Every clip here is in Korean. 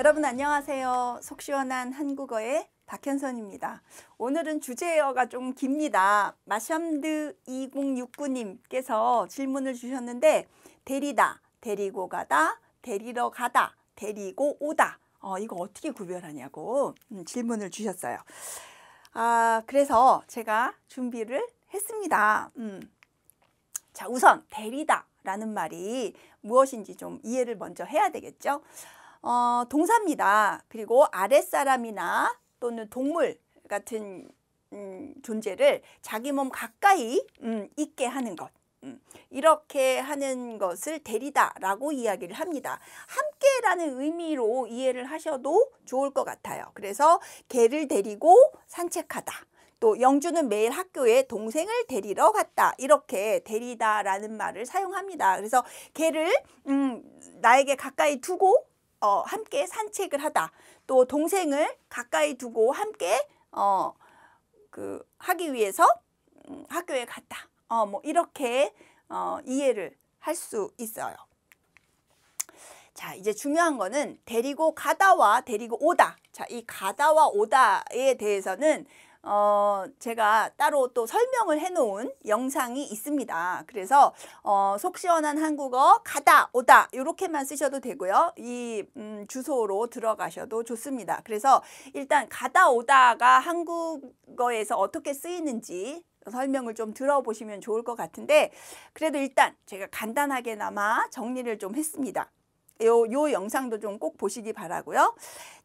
여러분 안녕하세요. 속 시원한 한국어의 박현선입니다. 오늘은 주제어가 좀 깁니다. 마샴드 2069님께서 질문을 주셨는데 데리다, 데리고 가다, 데리러 가다, 데리고 오다 어, 이거 어떻게 구별하냐고 음, 질문을 주셨어요. 아, 그래서 제가 준비를 했습니다. 음. 자, 우선 데리다 라는 말이 무엇인지 좀 이해를 먼저 해야 되겠죠. 어, 동사입니다. 그리고 아랫사람이나 또는 동물 같은 음, 존재를 자기 몸 가까이 음, 있게 하는 것. 음, 이렇게 하는 것을 데리다라고 이야기를 합니다. 함께라는 의미로 이해를 하셔도 좋을 것 같아요. 그래서 개를 데리고 산책하다. 또 영주는 매일 학교에 동생을 데리러 갔다. 이렇게 데리다라는 말을 사용합니다. 그래서 개를 음, 나에게 가까이 두고 어, 함께 산책을 하다. 또 동생을 가까이 두고 함께 어, 그 하기 위해서 음, 학교에 갔다. 어, 뭐 이렇게 어, 이해를 할 수 있어요. 자, 이제 중요한 거는 데리고 가다와 데리고 오다. 자, 이 가다와 오다에 대해서는 어, 제가 따로 또 설명을 해놓은 영상이 있습니다. 그래서 어, 속 시원한 한국어 가다 오다 이렇게만 쓰셔도 되고요. 이 음, 주소로 들어가셔도 좋습니다. 그래서 일단 가다 오다가 한국어에서 어떻게 쓰이는지 설명을 좀 들어보시면 좋을 것 같은데 그래도 일단 제가 간단하게나마 정리를 좀 했습니다. 요, 요 영상도 좀 꼭 보시기 바라고요.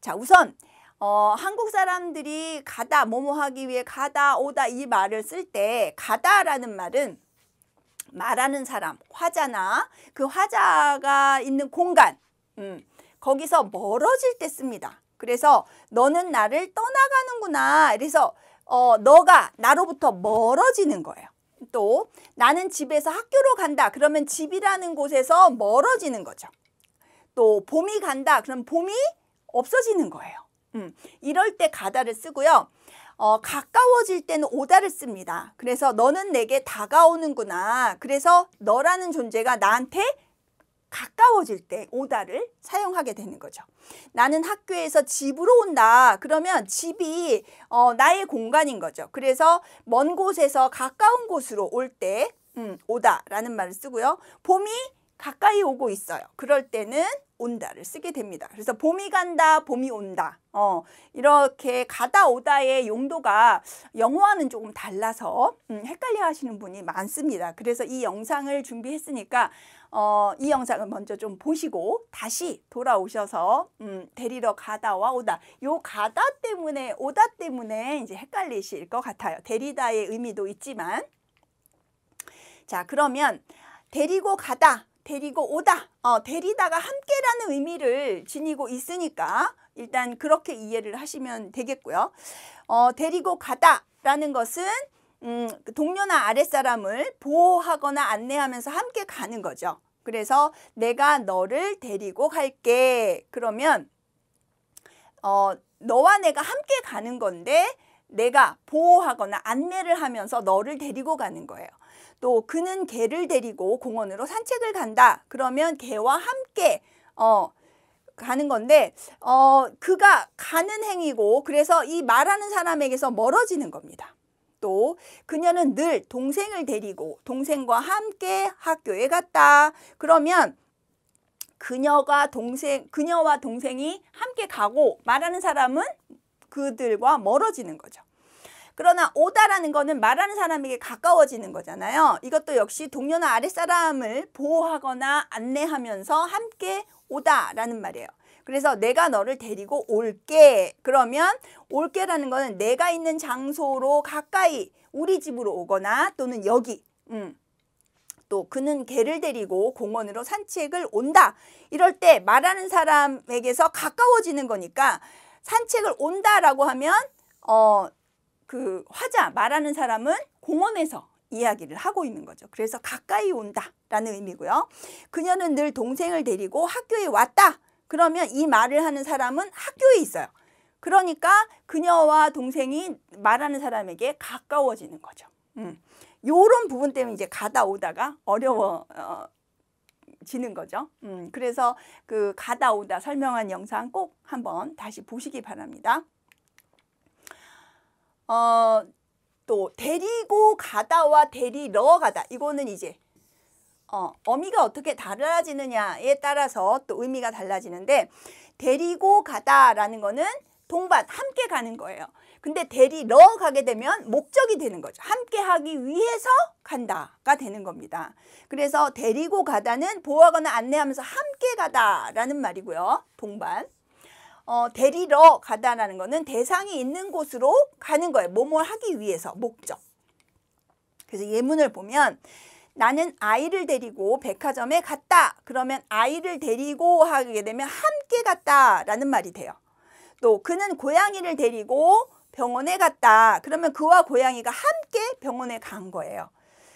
자, 우선 어, 한국 사람들이 가다, 뭐뭐 하기 위해 가다, 오다 이 말을 쓸 때 가다라는 말은 말하는 사람, 화자나 그 화자가 있는 공간, 음, 거기서 멀어질 때 씁니다. 그래서 너는 나를 떠나가는구나. 그래서 어, 너가 나로부터 멀어지는 거예요. 또 나는 집에서 학교로 간다. 그러면 집이라는 곳에서 멀어지는 거죠. 또 봄이 간다. 그럼 봄이 없어지는 거예요. 음, 이럴 때 가다를 쓰고요. 어, 가까워질 때는 오다를 씁니다. 그래서 너는 내게 다가오는구나. 그래서 너라는 존재가 나한테 가까워질 때 오다를 사용하게 되는 거죠. 나는 학교에서 집으로 온다. 그러면 집이 어, 나의 공간인 거죠. 그래서 먼 곳에서 가까운 곳으로 올때 음, 오다라는 말을 쓰고요. 봄이 가까이 오고 있어요. 그럴 때는 온다를 쓰게 됩니다. 그래서 봄이 간다, 봄이 온다. 어, 이렇게 가다 오다의 용도가 영어와는 조금 달라서 음, 헷갈려 하시는 분이 많습니다. 그래서 이 영상을 준비했으니까 어, 이 영상을 먼저 좀 보시고 다시 돌아오셔서 음, 데리러 가다와 오다. 요 가다 때문에 오다 때문에 이제 헷갈리실 것 같아요. 데리다의 의미도 있지만 자, 그러면 데리고 가다 데리고 오다, 어, 데리다가 함께라는 의미를 지니고 있으니까 일단 그렇게 이해를 하시면 되겠고요. 어, 데리고 가다라는 것은 음, 그 동료나 아랫사람을 보호하거나 안내하면서 함께 가는 거죠. 그래서 내가 너를 데리고 갈게. 그러면 어, 너와 내가 함께 가는 건데 내가 보호하거나 안내를 하면서 너를 데리고 가는 거예요. 또 그는 개를 데리고 공원으로 산책을 간다. 그러면 개와 함께 어 가는 건데 어 그가 가는 행위고 그래서 이 말하는 사람에게서 멀어지는 겁니다. 또 그녀는 늘 동생을 데리고 동생과 함께 학교에 갔다. 그러면 그녀가 동생 그녀와 동생이 함께 가고 말하는 사람은 그들과 멀어지는 거죠. 그러나 오다라는 거는 말하는 사람에게 가까워지는 거잖아요. 이것도 역시 동료나 아랫사람을 보호하거나 안내하면서 함께 오다라는 말이에요. 그래서 내가 너를 데리고 올게. 그러면 올게라는 거는 내가 있는 장소로 가까이 우리 집으로 오거나 또는 여기. 음. 또 그는 개를 데리고 공원으로 산책을 온다. 이럴 때 말하는 사람에게서 가까워지는 거니까 산책을 온다라고 하면 어, 그 화자 말하는 사람은 공원에서 이야기를 하고 있는 거죠. 그래서 가까이 온다라는 의미고요. 그녀는 늘 동생을 데리고 학교에 왔다. 그러면 이 말을 하는 사람은 학교에 있어요. 그러니까 그녀와 동생이 말하는 사람에게 가까워지는 거죠. 음. 요런 부분 때문에 이제 가다 오다가 어려워 어, 지는 거죠. 음, 그래서 그 가다 오다 설명한 영상 꼭 한번 다시 보시기 바랍니다. 어, 또 데리고 가다와 데리러 가다 이거는 이제 어, 어미가 어떻게 달라지느냐에 따라서 또 의미가 달라지는데 데리고 가다라는 거는 동반 함께 가는 거예요. 근데 대리러 가게 되면 목적이 되는 거죠. 함께 하기 위해서 간다가 되는 겁니다. 그래서 데리고 가다는 보호하거나 안내하면서 함께 가다라는 말이고요. 동반. 어, 데리러 가다라는 거는 대상이 있는 곳으로 가는 거예요. 뭐뭐 하기 위해서 목적. 그래서 예문을 보면 나는 아이를 데리고 백화점에 갔다. 그러면 아이를 데리고 하게 되면 함께 갔다라는 말이 돼요. 또 그는 고양이를 데리고 병원에 갔다. 그러면 그와 고양이가 함께 병원에 간 거예요.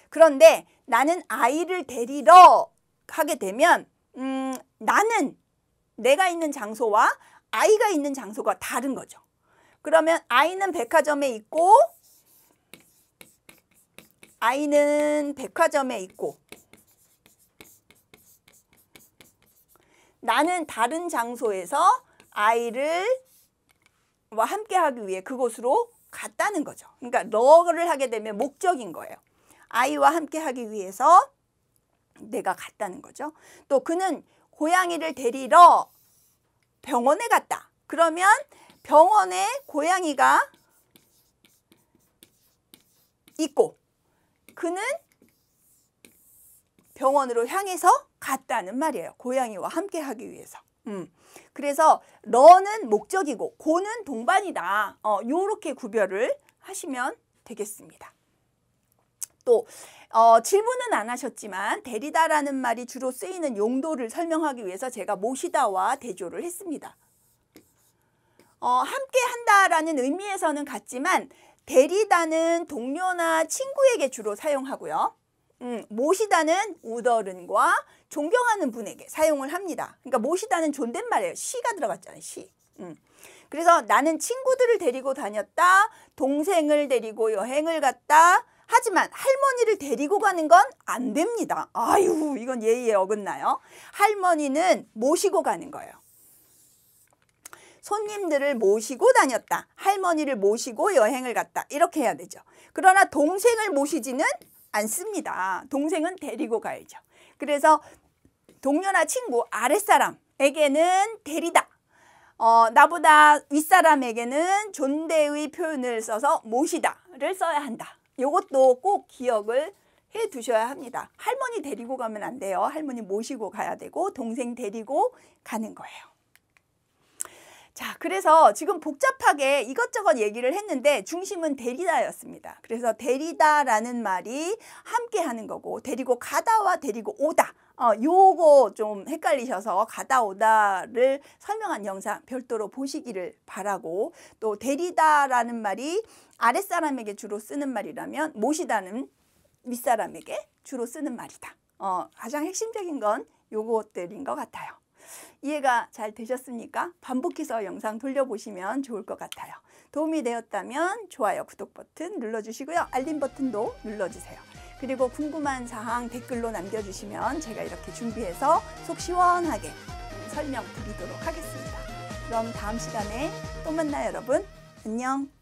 그런데 나는 아이를 데리러 하게 되면 음, 나는 내가 있는 장소와 아이가 있는 장소가 다른 거죠. 그러면 아이는 백화점에 있고 아이는 백화점에 있고 나는 다른 장소에서 아이를 와 함께 하기 위해 그곳으로 갔다는 거죠. 그러니까 너를 하게 되면 목적인 거예요. 아이와 함께 하기 위해서 내가 갔다는 거죠. 또 그는 고양이를 데리러 병원에 갔다. 그러면 병원에 고양이가 있고 그는 병원으로 향해서 갔다는 말이에요. 고양이와 함께 하기 위해서. 음. 그래서 러는 목적이고 고는 동반이다. 어, 요렇게 구별을 하시면 되겠습니다. 또 어, 질문은 안 하셨지만 데리다라는 말이 주로 쓰이는 용도를 설명하기 위해서 제가 모시다와 대조를 했습니다. 어, 함께 한다라는 의미에서는 같지만 데리다는 동료나 친구에게 주로 사용하고요. 음, 모시다는 우더른과 존경하는 분에게 사용을 합니다. 그러니까 모시다는 존댓말이에요. 시가 들어갔잖아요. 시. 음. 그래서 나는 친구들을 데리고 다녔다. 동생을 데리고 여행을 갔다. 하지만 할머니를 데리고 가는 건 안 됩니다. 아유, 이건 예의에 어긋나요. 할머니는 모시고 가는 거예요. 손님들을 모시고 다녔다. 할머니를 모시고 여행을 갔다. 이렇게 해야 되죠. 그러나 동생을 모시지는 않습니다. 동생은 데리고 가야죠. 그래서 동료나 친구, 아랫사람에게는 데리다. 어, 나보다 윗사람에게는 존대의 표현을 써서 모시다를 써야 한다. 이것도 꼭 기억을 해 두셔야 합니다. 할머니 데리고 가면 안 돼요. 할머니 모시고 가야 되고 동생 데리고 가는 거예요. 자, 그래서 지금 복잡하게 이것저것 얘기를 했는데 중심은 데리다였습니다. 그래서 데리다라는 말이 함께 하는 거고 데리고 가다와 데리고 오다. 어, 요거 좀 헷갈리셔서 가다 오다를 설명한 영상 별도로 보시기를 바라고 또 데리다라는 말이 아랫사람에게 주로 쓰는 말이라면 모시다는 윗사람에게 주로 쓰는 말이다. 어, 가장 핵심적인 건 요것들인 것 같아요. 이해가 잘 되셨습니까? 반복해서 영상 돌려보시면 좋을 것 같아요. 도움이 되었다면 좋아요, 구독 버튼 눌러주시고요. 알림 버튼도 눌러주세요. 그리고 궁금한 사항 댓글로 남겨주시면 제가 이렇게 준비해서 속 시원하게 설명 드리도록 하겠습니다. 그럼 다음 시간에 또 만나요 여러분. 안녕.